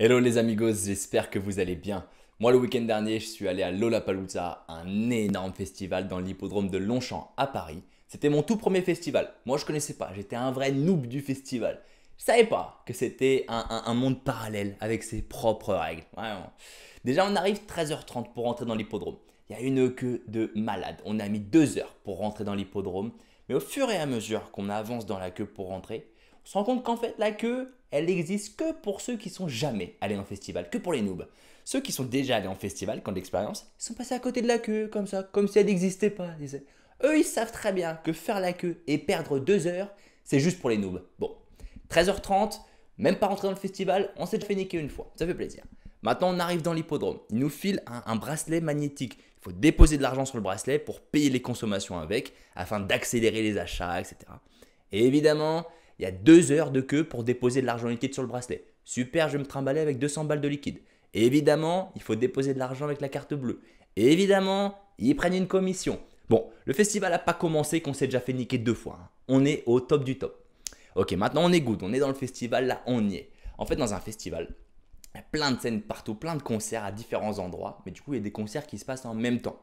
Hello les amigos, j'espère que vous allez bien. Moi le week-end dernier, je suis allé à Lola Lollapalooza, un énorme festival dans l'hippodrome de Longchamp à Paris. C'était mon tout premier festival. Moi je connaissais pas, j'étais un vrai noob du festival. Je savais pas que c'était un, monde parallèle avec ses propres règles. Déjà on arrive 13h30 pour rentrer dans l'hippodrome. Il y a une queue de malade. On a mis deux heures pour rentrer dans l'hippodrome. Mais au fur et à mesure qu'on avance dans la queue pour rentrer, se rend compte qu'en fait, la queue, elle n'existe que pour ceux qui sont jamais allés en festival, que pour les noobs. Ceux qui sont déjà allés en festival, quand l'expérience, ils sont passés à côté de la queue, comme ça, comme si elle n'existait pas. Eux, ils savent très bien que faire la queue et perdre deux heures, c'est juste pour les noobs. Bon, 13h30, même pas rentré dans le festival, on s'est fait niquer une fois, ça fait plaisir. Maintenant, on arrive dans l'hippodrome. Ils nous filent un, un bracelet magnétique. Il faut déposer de l'argent sur le bracelet pour payer les consommations avec, afin d'accélérer les achats, etc. Et évidemment, il y a deux heures de queue pour déposer de l'argent liquide sur le bracelet. Super, je vais me trimballer avec 200 balles de liquide. Évidemment, il faut déposer de l'argent avec la carte bleue. Évidemment, ils prennent une commission. Bon, le festival n'a pas commencé qu'on s'est déjà fait niquer deux fois. Hein. On est au top du top. Ok, maintenant on est good, on est dans le festival, là on y est. En fait, dans un festival, il y a plein de scènes partout, plein de concerts à différents endroits, mais du coup, il y a des concerts qui se passent en même temps.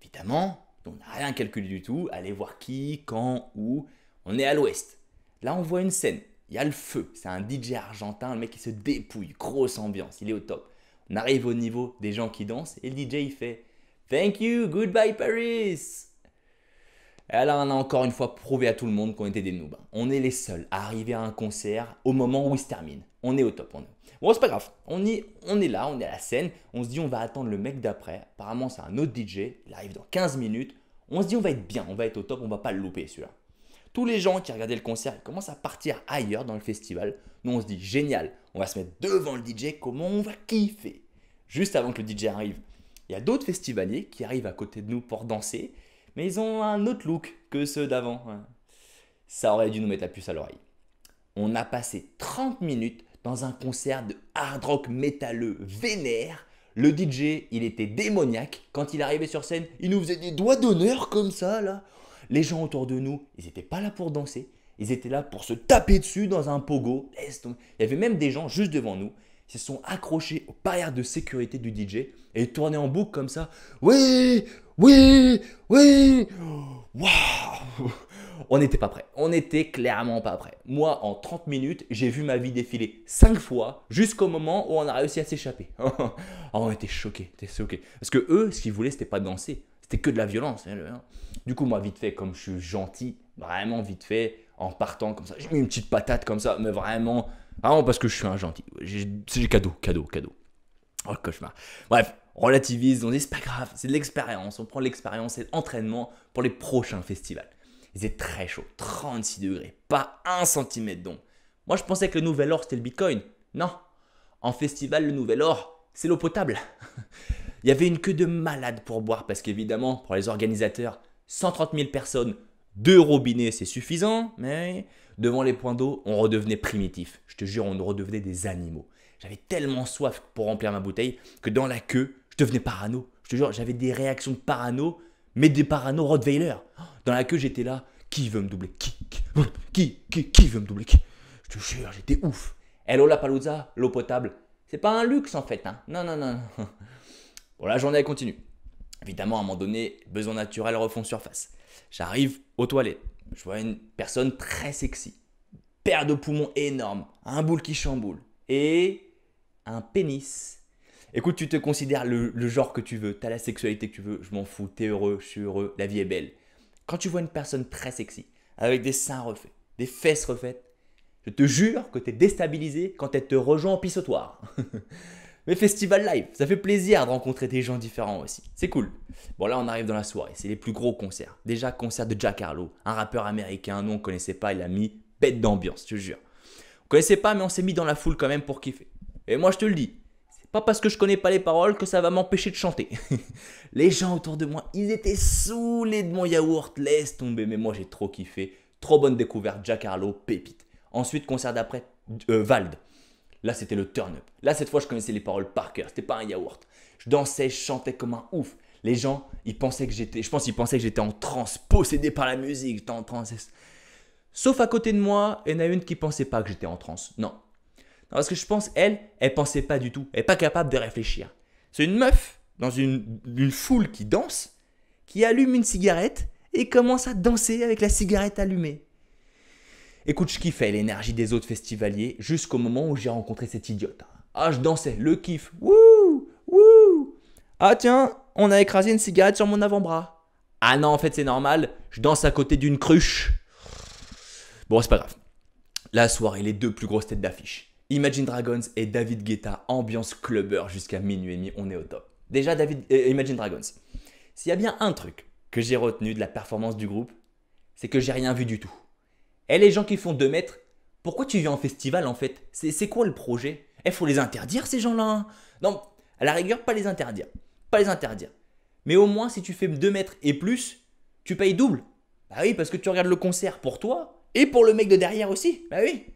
Évidemment, on n'a rien calculé du tout, aller voir qui, quand, où. On est à l'ouest. Là, on voit une scène. Il y a le feu. C'est un DJ argentin. Le mec, il se dépouille. Grosse ambiance. Il est au top. On arrive au niveau des gens qui dansent et le DJ, il fait Thank you, goodbye Paris. Et là, on a encore une fois prouvé à tout le monde qu'on était des noobs. On est les seuls à arriver à un concert au moment où il se termine. On est au top. On est... Bon, c'est pas grave. On, on est là, on est à la scène. On se dit, on va attendre le mec d'après. Apparemment, c'est un autre DJ. Il arrive dans 15 minutes. On se dit, on va être bien, on va être au top, on va pas le louper celui-là. Tous les gens qui regardaient le concert, commencent à partir ailleurs dans le festival. Nous, on se dit génial, on va se mettre devant le DJ, comment on va kiffer Juste avant que le DJ arrive, il y a d'autres festivaliers qui arrivent à côté de nous pour danser, mais ils ont un autre look que ceux d'avant. Ça aurait dû nous mettre la puce à l'oreille. On a passé 30 minutes dans un concert de hard rock métalleux vénère. Le DJ, il était démoniaque. Quand il arrivait sur scène, il nous faisait des doigts d'honneur comme ça, là. Les gens autour de nous, ils n'étaient pas là pour danser, ils étaient là pour se taper dessus dans un pogo. Il y avait même des gens juste devant nous qui se sont accrochés aux barrières de sécurité du DJ et tournaient en boucle comme ça. Oui, oui, oui. Waouh On n'était pas prêt. On n'était clairement pas prêt. Moi, en 30 minutes, j'ai vu ma vie défiler 5 fois jusqu'au moment où on a réussi à s'échapper. Oh, on était choqués, était choqués. Parce que eux, ce qu'ils voulaient, c'était pas danser. C'était que de la violence. Hein, hein. Du coup, moi, vite fait, comme je suis gentil, vraiment vite fait, en partant comme ça, j'ai mis une petite patate comme ça, mais vraiment, vraiment parce que je suis un gentil. J'ai cadeau, cadeau, cadeau. Oh, cauchemar. Bref, relativise, on dit c'est pas grave, c'est de l'expérience, on prend l'expérience et l'entraînement pour les prochains festivals. Il très chaud, 36 degrés, pas un centimètre d'ombre. Moi, je pensais que le nouvel or, c'était le bitcoin. Non, en festival, le nouvel or, c'est l'eau potable. Il y avait une queue de malade pour boire parce qu'évidemment, pour les organisateurs, 130 000 personnes, deux robinets, c'est suffisant, mais devant les points d'eau, on redevenait primitif. Je te jure, on redevenait des animaux. J'avais tellement soif pour remplir ma bouteille que dans la queue, je devenais parano. Je te jure, j'avais des réactions de parano, mais des parano Rottweiler. Dans la queue, j'étais là, qui veut me doubler qui qui, qui qui, veut me doubler Je te jure, j'étais ouf. Hello la palouza, l'eau potable. C'est pas un luxe en fait, hein. Non, non, non. non. Bon, la journée continue. Évidemment, à un moment donné, besoin naturel refont surface. J'arrive aux toilettes. Je vois une personne très sexy. Paire de poumons énorme, un boule qui chamboule et un pénis. Écoute, tu te considères le, genre que tu veux, tu as la sexualité que tu veux, je m'en fous, es heureux, je suis heureux, la vie est belle. Quand tu vois une personne très sexy, avec des seins refaits, des fesses refaites, je te jure que tu es déstabilisé quand elle te rejoint en pissotoir. Mais festival live, ça fait plaisir de rencontrer des gens différents aussi. C'est cool. Bon là on arrive dans la soirée, c'est les plus gros concerts. Déjà concert de Jack Harlow, un rappeur américain, nous on connaissait pas, il a mis bête d'ambiance, je te jure. On connaissait pas mais on s'est mis dans la foule quand même pour kiffer. Et moi je te le dis, c'est pas parce que je connais pas les paroles que ça va m'empêcher de chanter. les gens autour de moi, ils étaient saoulés de mon yaourt, laisse tomber, mais moi j'ai trop kiffé. Trop bonne découverte, Jack Harlow, pépite. Ensuite concert d'après, euh, Vald. Là, c'était le turn-up. Là, cette fois, je connaissais les paroles par cœur. C'était pas un yaourt. Je dansais, je chantais comme un ouf. Les gens, ils pensaient que j'étais, je pense, qu'ils pensaient que j'étais en transe, possédé par la musique. en transe. Sauf à côté de moi, il y en a une qui pensait pas que j'étais en transe. Non. Parce que je pense, elle, elle pensait pas du tout. Elle n'est pas capable de réfléchir. C'est une meuf dans une foule qui danse, qui allume une cigarette et commence à danser avec la cigarette allumée. Écoute, je kiffais l'énergie des autres festivaliers jusqu'au moment où j'ai rencontré cette idiote. Hein. Ah, je dansais, le kiff. Wouh Wouh Ah tiens, on a écrasé une cigarette sur mon avant-bras. Ah non, en fait, c'est normal, je danse à côté d'une cruche. Bon, c'est pas grave. La soirée, les deux plus grosses têtes d'affiche. Imagine Dragons et David Guetta, ambiance clubber jusqu'à minuit et demi, on est au top. Déjà, euh, euh, Imagine Dragons. S'il y a bien un truc que j'ai retenu de la performance du groupe, c'est que j'ai rien vu du tout. Et eh, les gens qui font 2 mètres, pourquoi tu viens en festival en fait C'est quoi le projet Eh faut les interdire ces gens-là hein Non, à la rigueur, pas les interdire. Pas les interdire. Mais au moins si tu fais 2 mètres et plus, tu payes double. Bah oui, parce que tu regardes le concert pour toi et pour le mec de derrière aussi. Bah oui.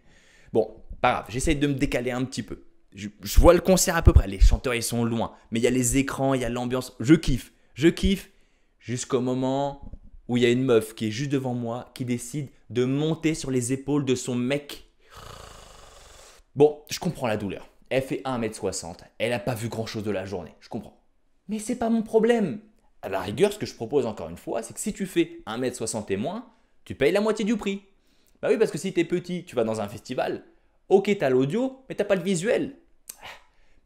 Bon, pas grave, j'essaye de me décaler un petit peu. je, vois le concert à peu près, les chanteurs ils sont loin, mais il y a les écrans, il y a l'ambiance, je kiffe, je kiffe jusqu'au moment où il y a une meuf qui est juste devant moi qui décide de monter sur les épaules de son mec. Bon, je comprends la douleur. Elle fait 1m60, elle n'a pas vu grand-chose de la journée, je comprends. Mais c'est pas mon problème. À la rigueur, ce que je propose encore une fois, c'est que si tu fais 1m60 et moins, tu payes la moitié du prix. Bah oui, parce que si tu es petit, tu vas dans un festival, ok, as l'audio, mais t'as pas le visuel.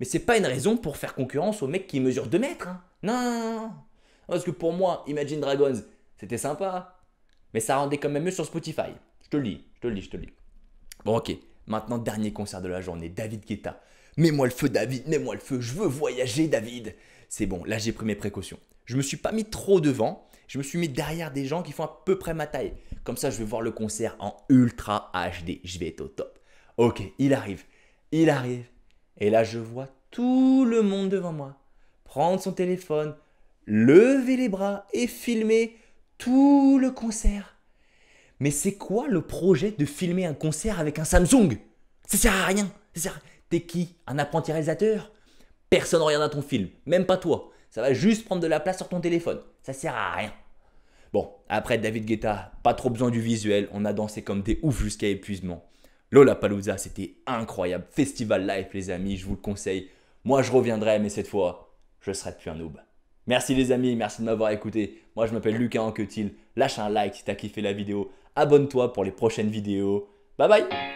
Mais c'est pas une raison pour faire concurrence au mec qui mesure 2 mètres. Hein. non, non, non, Parce que pour moi, Imagine Dragons, c'était sympa. Mais ça rendait quand même mieux sur Spotify. Je te le dis, je te le dis, je te le dis. Bon, ok. Maintenant, dernier concert de la journée, David Guetta. Mets-moi le feu, David, mets-moi le feu, je veux voyager, David. C'est bon, là j'ai pris mes précautions. Je me suis pas mis trop devant, je me suis mis derrière des gens qui font à peu près ma taille. Comme ça, je vais voir le concert en ultra HD, je vais être au top. Ok, il arrive, il arrive. Et là, je vois tout le monde devant moi prendre son téléphone, lever les bras et filmer tout le concert. Mais c'est quoi le projet de filmer un concert avec un Samsung Ça sert à rien. T'es qui Un apprenti réalisateur Personne ne regardera ton film, même pas toi. Ça va juste prendre de la place sur ton téléphone. Ça sert à rien. Bon, après David Guetta, pas trop besoin du visuel, on a dansé comme des oufs jusqu'à épuisement. Lola Palooza, c'était incroyable. Festival Life, les amis, je vous le conseille. Moi, je reviendrai, mais cette fois, je serai plus un noob. Merci les amis, merci de m'avoir écouté. Moi je m'appelle Lucas Anquetil. Lâche un like si t'as kiffé la vidéo. Abonne-toi pour les prochaines vidéos. Bye bye